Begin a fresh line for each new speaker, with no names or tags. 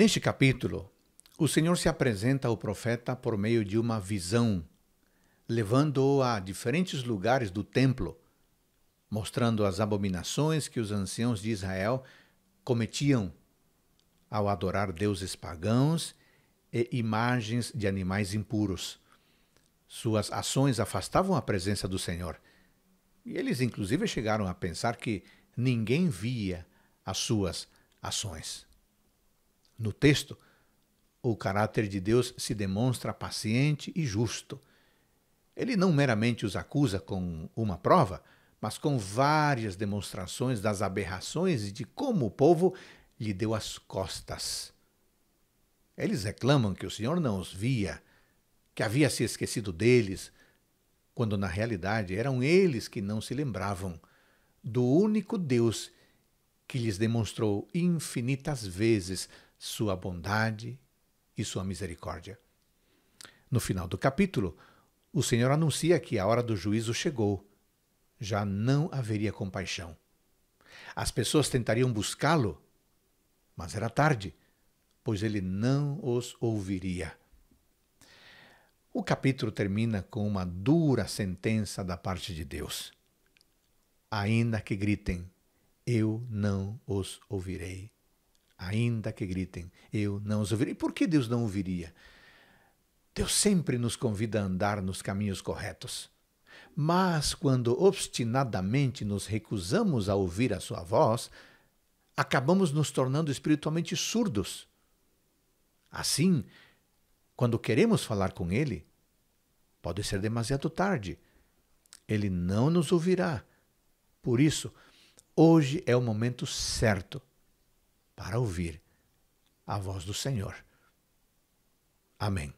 Neste capítulo, o Senhor se apresenta ao profeta por meio de uma visão, levando-o a diferentes lugares do templo, mostrando as abominações que os anciãos de Israel cometiam ao adorar deuses pagãos e imagens de animais impuros. Suas ações afastavam a presença do Senhor. E eles, inclusive, chegaram a pensar que ninguém via as suas ações. No texto, o caráter de Deus se demonstra paciente e justo. Ele não meramente os acusa com uma prova, mas com várias demonstrações das aberrações e de como o povo lhe deu as costas. Eles reclamam que o Senhor não os via, que havia se esquecido deles, quando na realidade eram eles que não se lembravam do único Deus que lhes demonstrou infinitas vezes sua bondade e sua misericórdia. No final do capítulo, o Senhor anuncia que a hora do juízo chegou. Já não haveria compaixão. As pessoas tentariam buscá-lo, mas era tarde, pois ele não os ouviria. O capítulo termina com uma dura sentença da parte de Deus. Ainda que gritem, eu não os ouvirei ainda que gritem, eu não os ouviria. E por que Deus não ouviria? Deus sempre nos convida a andar nos caminhos corretos. Mas quando obstinadamente nos recusamos a ouvir a sua voz, acabamos nos tornando espiritualmente surdos. Assim, quando queremos falar com ele, pode ser demasiado tarde. Ele não nos ouvirá. Por isso, hoje é o momento certo para ouvir a voz do Senhor. Amém.